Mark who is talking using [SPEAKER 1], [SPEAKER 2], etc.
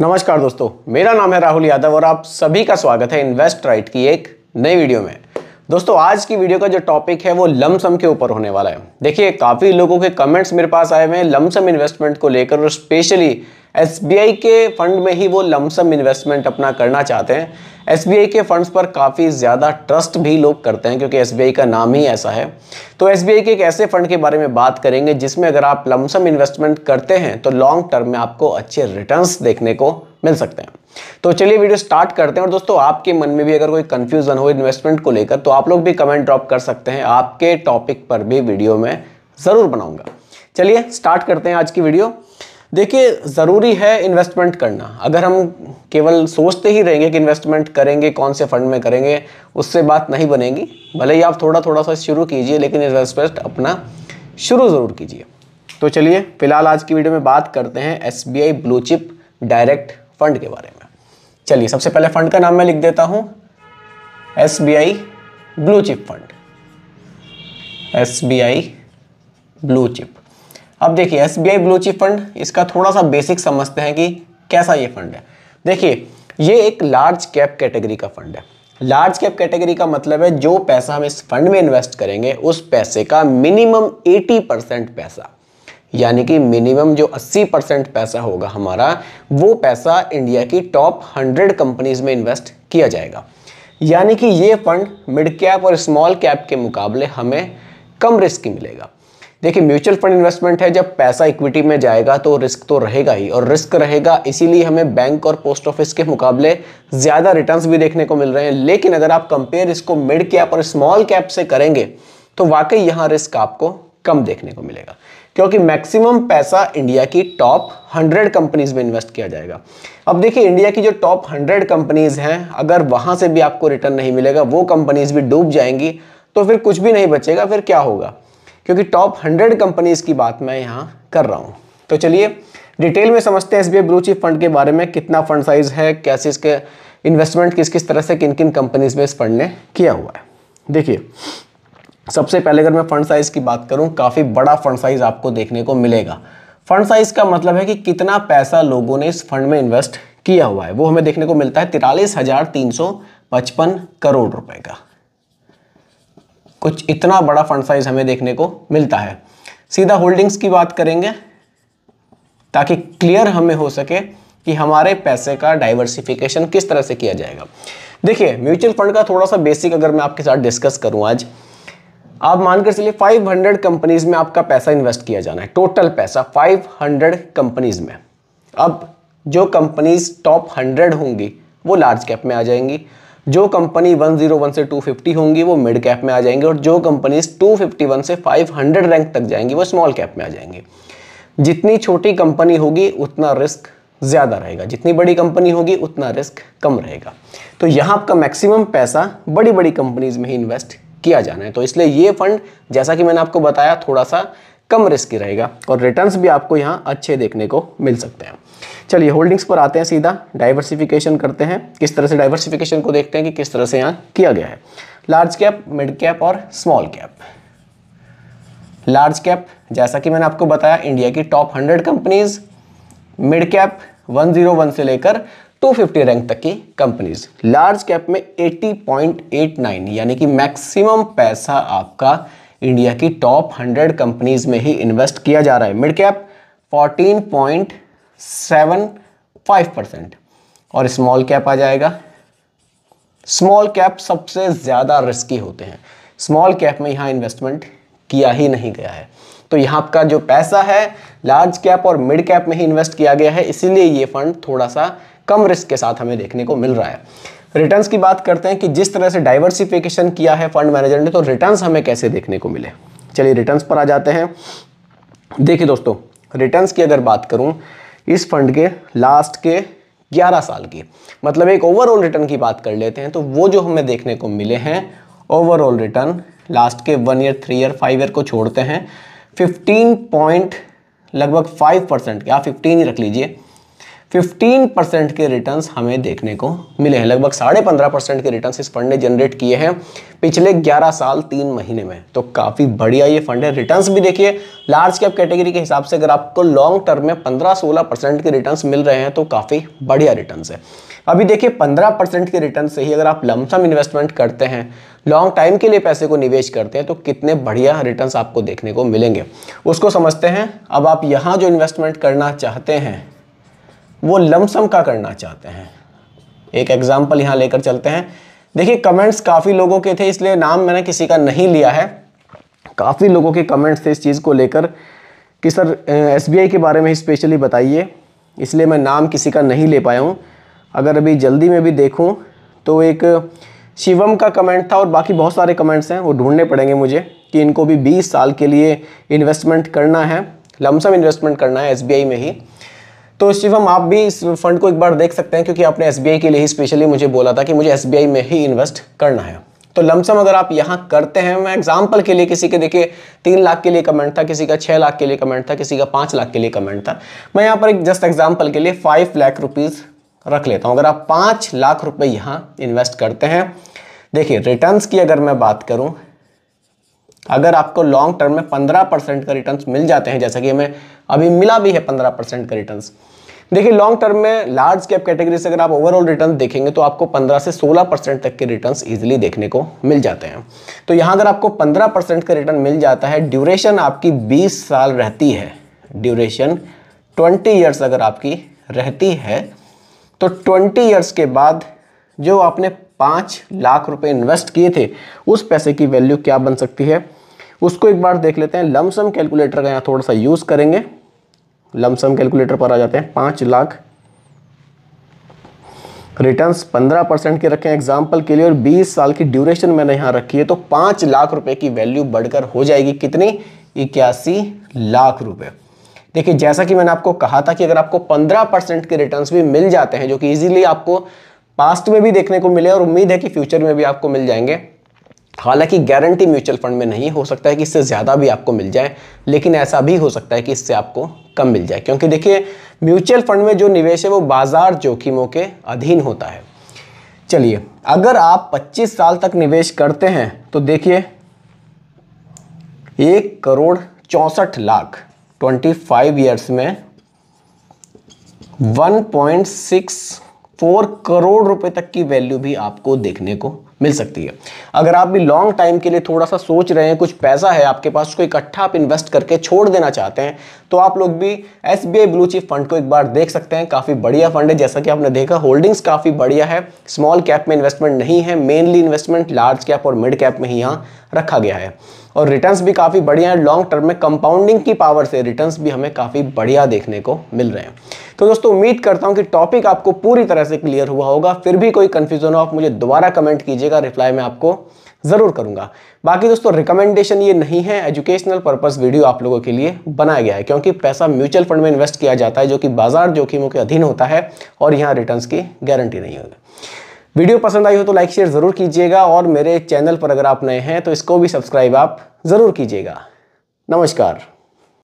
[SPEAKER 1] नमस्कार दोस्तों मेरा नाम है राहुल यादव और आप सभी का स्वागत है इन्वेस्ट राइट की एक नई वीडियो में दोस्तों आज की वीडियो का जो टॉपिक है वो लमसम के ऊपर होने वाला है देखिए काफ़ी लोगों के कमेंट्स मेरे पास आए हुए हैं लमसम इन्वेस्टमेंट को लेकर और स्पेशली एस के फंड में ही वो लमसम इन्वेस्टमेंट अपना करना चाहते हैं एस के फंड्स पर काफ़ी ज़्यादा ट्रस्ट भी लोग करते हैं क्योंकि एस का नाम ही ऐसा है तो एस के एक ऐसे फंड के बारे में बात करेंगे जिसमें अगर आप लमसम इन्वेस्टमेंट करते हैं तो लॉन्ग टर्म में आपको अच्छे रिटर्न्स देखने को मिल सकते हैं तो चलिए वीडियो स्टार्ट करते हैं और दोस्तों आपके मन में भी अगर कोई कन्फ्यूज़न हो इन्वेस्टमेंट को लेकर तो आप लोग भी कमेंट ड्रॉप कर सकते हैं आपके टॉपिक पर भी वीडियो में ज़रूर बनाऊंगा चलिए स्टार्ट करते हैं आज की वीडियो देखिए ज़रूरी है इन्वेस्टमेंट करना अगर हम केवल सोचते ही रहेंगे कि इन्वेस्टमेंट करेंगे कौन से फंड में करेंगे उससे बात नहीं बनेगी भले ही आप थोड़ा थोड़ा सा शुरू कीजिए लेकिन इन्वेस्टमेंट अपना शुरू ज़रूर कीजिए तो चलिए फिलहाल आज की वीडियो में बात करते हैं S B I blue chip direct fund के बारे में चलिए सबसे पहले फंड का नाम मैं लिख देता हूँ S B I blue chip fund S B I blue chip अब देखिए S B I blue chip fund इसका थोड़ा सा बेसिक समझते हैं कि कैसा ये फंड है देखिए ये एक लार्ज कैप कैटेगरी का फंड है लार्ज कैप कैटेगरी का मतलब है जो पैसा हम इस फंड में इन्वेस्ट करेंगे उस पैसे का मिनिमम 80 परसेंट पैसा यानी कि मिनिमम जो 80 परसेंट पैसा होगा हमारा वो पैसा इंडिया की टॉप 100 कंपनीज में इन्वेस्ट किया जाएगा यानी कि ये फंड मिड कैप और स्मॉल कैप के मुकाबले हमें कम रिस्क मिलेगा देखिए म्यूचुअल फंड इन्वेस्टमेंट है जब पैसा इक्विटी में जाएगा तो रिस्क तो रहेगा ही और रिस्क रहेगा इसीलिए हमें बैंक और पोस्ट ऑफिस के मुकाबले ज़्यादा रिटर्न्स भी देखने को मिल रहे हैं लेकिन अगर आप कंपेयर इसको मिड कैप और स्मॉल कैप से करेंगे तो वाकई यहाँ रिस्क आपको कम देखने को मिलेगा क्योंकि मैक्सिमम पैसा इंडिया की टॉप 100 कंपनीज में इन्वेस्ट किया जाएगा अब देखिए इंडिया की जो टॉप 100 कंपनीज हैं अगर वहां से भी आपको रिटर्न नहीं मिलेगा वो कंपनीज भी डूब जाएंगी तो फिर कुछ भी नहीं बचेगा फिर क्या होगा क्योंकि टॉप हंड्रेड कंपनीज की बात मैं यहाँ कर रहा हूँ तो चलिए डिटेल में समझते हैं S B I chip fund के बारे में कितना फंड साइज है कैसे इसके इन्वेस्टमेंट किस किस तरह से किन किन कंपनीज में इस फंड ने किया हुआ है देखिए सबसे पहले अगर मैं फंड साइज की बात करूं काफ़ी बड़ा फंड साइज आपको देखने को मिलेगा फंड साइज का मतलब है कि कितना पैसा लोगों ने इस फंड में इन्वेस्ट किया हुआ है वो हमें देखने को मिलता है तिरालीस हजार तीन सौ पचपन करोड़ रुपए का कुछ इतना बड़ा फंड साइज हमें देखने को मिलता है सीधा होल्डिंग्स की बात करेंगे ताकि क्लियर हमें हो सके कि हमारे पैसे का डाइवर्सिफिकेशन किस तरह से किया जाएगा देखिए म्यूचुअल फंड का थोड़ा सा बेसिक अगर मैं आपके साथ डिस्कस करूं आज आप मानकर चलिए 500 कंपनीज में आपका पैसा इन्वेस्ट किया जाना है टोटल पैसा 500 कंपनीज में अब जो कंपनीज टॉप 100 होंगी वो लार्ज कैप में आ जाएंगी जो कंपनी 101 से 250 होंगी वो मिड कैप में आ जाएंगे और जो कंपनीज 251 से 500 रैंक तक जाएंगी वो स्मॉल कैप में आ जाएंगे जितनी छोटी कंपनी होगी उतना रिस्क ज़्यादा रहेगा जितनी बड़ी कंपनी होगी उतना रिस्क कम रहेगा तो यहाँ आपका मैक्सिमम पैसा बड़ी बड़ी कंपनीज में ही इन्वेस्ट किया जाना है तो इसलिए ये फंड जैसा कि मैंने आपको बताया थोड़ा सा कम रिस्की रहेगा और रिटर्न्स भी आपको यहाँ अच्छे देखने को मिल सकते हैं चलिए होल्डिंग्स पर आते हैं सीधा डाइवर्सिफिकेशन करते हैं किस तरह से डाइवर्सिफिकेशन को देखते हैं कि किस तरह से यहाँ किया गया है लार्ज कैप मिड कैप और स्मॉल कैप लार्ज कैप जैसा कि मैंने आपको बताया इंडिया की top hundred companies mid cap 101 से लेकर 250 रैंक तक की कंपनीज लार्ज कैप में 80.89 यानी कि मैक्सिमम पैसा आपका इंडिया की टॉप हंड्रेड कंपनीज में ही इन्वेस्ट किया जा रहा है mid cap fourteen point seven five percent और स्मॉल कैप आ जाएगा स्मॉल कैप सबसे ज़्यादा रिस्की होते हैं स्मॉल कैप में यहां इन्वेस्टमेंट किया ही नहीं गया है तो यहां का जो पैसा है लार्ज कैप और मिड कैप में ही इन्वेस्ट किया गया है इसीलिए ये फंड थोड़ा सा कम रिस्क के साथ हमें देखने को मिल रहा है रिटर्न्स की बात करते हैं कि जिस तरह से डाइवर्सिफिकेशन किया है फंड मैनेजर ने तो रिटर्न्स हमें कैसे देखने को मिले चलिए रिटर्न्स पर आ जाते हैं देखिए दोस्तों रिटर्न्स की अगर बात करूं इस फंड के लास्ट के 11 साल की मतलब एक ओवरऑल रिटर्न की बात कर लेते हैं तो वो जो हमें देखने को मिले हैं ओवरऑल रिटर्न लास्ट के one year three year five year को छोड़ते हैं 15 पॉइंट लगभग 5 परसेंट क्या फिफ्टीन ही रख लीजिए 15 परसेंट के रिटर्न्स हमें देखने को मिले हैं लगभग साढ़े पंद्रह परसेंट के रिटर्न्स इस फंड ने जनरेट किए हैं पिछले 11 साल तीन महीने में तो काफ़ी बढ़िया ये फंड है रिटर्न्स भी देखिए लार्ज कैप कैटेगरी के हिसाब से अगर आपको लॉन्ग टर्म में 15-16 परसेंट के रिटर्न्स मिल रहे हैं तो काफ़ी बढ़िया रिटर्न्स है अभी देखिए पंद्रह परसेंट के रिटर्न से ही अगर आप लमसम इन्वेस्टमेंट करते हैं लॉन्ग टाइम के लिए पैसे को निवेश करते हैं तो कितने बढ़िया रिटर्न आपको देखने को मिलेंगे उसको समझते हैं अब आप यहाँ जो इन्वेस्टमेंट करना चाहते हैं वो लमसम का करना चाहते हैं एक एग्ज़ाम्पल यहाँ लेकर चलते हैं देखिए कमेंट्स काफ़ी लोगों के थे इसलिए नाम मैंने किसी का नहीं लिया है काफ़ी लोगों के कमेंट्स थे इस चीज़ को लेकर कि सर एस के बारे में स्पेशली बताइए इसलिए मैं नाम किसी का नहीं ले पाया हूँ अगर अभी जल्दी में भी देखूँ तो एक शिवम का कमेंट था और बाकी बहुत सारे कमेंट्स हैं वो ढूंढने पड़ेंगे मुझे कि इनको भी 20 साल के लिए इन्वेस्टमेंट करना है लमसम इन्वेस्टमेंट करना है एसबीआई में ही तो शिवम आप भी इस फंड को एक बार देख सकते हैं क्योंकि आपने एस के लिए ही स्पेशली मुझे बोला था कि मुझे एस में ही इन्वेस्ट करना है तो लमसम अगर आप यहाँ करते हैं मैं एग्जाम्पल के लिए किसी के देखिए तीन लाख के लिए कमेंट था किसी का छः लाख के लिए कमेंट था किसी का पाँच लाख के लिए कमेंट था मैं यहाँ पर एक जस्ट एग्जाम्पल के लिए फाइव लाख रुपीज़ रख लेता हूँ अगर आप पाँच लाख रुपये यहाँ इन्वेस्ट करते हैं देखिए रिटर्न्स की अगर मैं बात करूँ अगर आपको लॉन्ग टर्म में पंद्रह परसेंट का रिटर्न मिल जाते हैं जैसा कि हमें अभी मिला भी है पंद्रह परसेंट का रिटर्न देखिए लॉन्ग टर्म में लार्ज कैप कैटेगरी से अगर आप ओवरऑल रिटर्न देखेंगे तो आपको 15 से 16 परसेंट तक के रिटर्न्स इजीली देखने को मिल जाते हैं तो यहाँ अगर आपको 15 परसेंट का रिटर्न मिल जाता है ड्यूरेशन आपकी 20 साल रहती है ड्यूरेशन 20 इयर्स अगर आपकी रहती है तो 20 इयर्स के बाद जो आपने पाँच लाख रुपए इन्वेस्ट किए थे उस पैसे की वैल्यू क्या बन सकती है उसको एक बार देख लेते हैं लमसम कैलकुलेटर का यहाँ थोड़ा सा यूज़ करेंगे लमसम कैलकुलेटर पर आ जाते हैं पांच लाख रिटर्न्स पंद्रह परसेंट के रखे एग्जाम्पल के लिए और बीस साल की ड्यूरेशन मैंने यहाँ रखी है तो पांच लाख रुपए की वैल्यू बढ़कर हो जाएगी कितनी इक्यासी लाख रुपए देखिए जैसा कि मैंने आपको कहा था कि अगर आपको पंद्रह परसेंट के रिटर्न्स भी मिल जाते हैं जो कि इजीली आपको पास्ट में भी देखने को मिले और उम्मीद है कि फ्यूचर में भी आपको मिल जाएंगे हालांकि गारंटी म्यूचुअल फंड में नहीं हो सकता है कि इससे ज़्यादा भी आपको मिल जाए लेकिन ऐसा भी हो सकता है कि इससे आपको कम मिल जाए क्योंकि देखिए म्यूचुअल फंड में जो निवेश है वो बाजार जोखिमों के अधीन होता है चलिए अगर आप 25 साल तक निवेश करते हैं तो देखिए एक करोड़ चौंसठ लाख 25 ईयर्स में 1.64 करोड़ रुपए तक की वैल्यू भी आपको देखने को मिल सकती है अगर आप भी लॉन्ग टाइम के लिए थोड़ा सा सोच रहे हैं कुछ पैसा है आपके पास उसको इकट्ठा आप इन्वेस्ट करके छोड़ देना चाहते हैं तो आप लोग भी S B I blue chip fund को एक बार देख सकते हैं काफ़ी बढ़िया फंड है जैसा कि आपने देखा होल्डिंग्स काफ़ी बढ़िया है स्मॉल कैप में इन्वेस्टमेंट नहीं है मेनली इन्वेस्टमेंट लार्ज कैप और मिड कैप में ही यहाँ रखा गया है और रिटर्न्स भी काफ़ी बढ़िया हैं लॉन्ग टर्म में कंपाउंडिंग की पावर से रिटर्न्स भी हमें काफ़ी बढ़िया देखने को मिल रहे हैं तो दोस्तों उम्मीद करता हूँ कि टॉपिक आपको पूरी तरह से क्लियर हुआ होगा फिर भी कोई कन्फ्यूजन हो आप मुझे दोबारा कमेंट कीजिएगा रिप्लाई में आपको ज़रूर करूंगा बाकी दोस्तों रिकमेंडेशन ये नहीं है एजुकेशनल पर्पस वीडियो आप लोगों के लिए बनाया गया है क्योंकि पैसा म्यूचुअल फंड में इन्वेस्ट किया जाता है जो कि बाजार जोखिमों के अधीन होता है और यहाँ रिटर्न की गारंटी नहीं होगी वीडियो पसंद आई हो तो लाइक शेयर ज़रूर कीजिएगा और मेरे चैनल पर अगर आप नए हैं तो इसको भी सब्सक्राइब आप ज़रूर कीजिएगा नमस्कार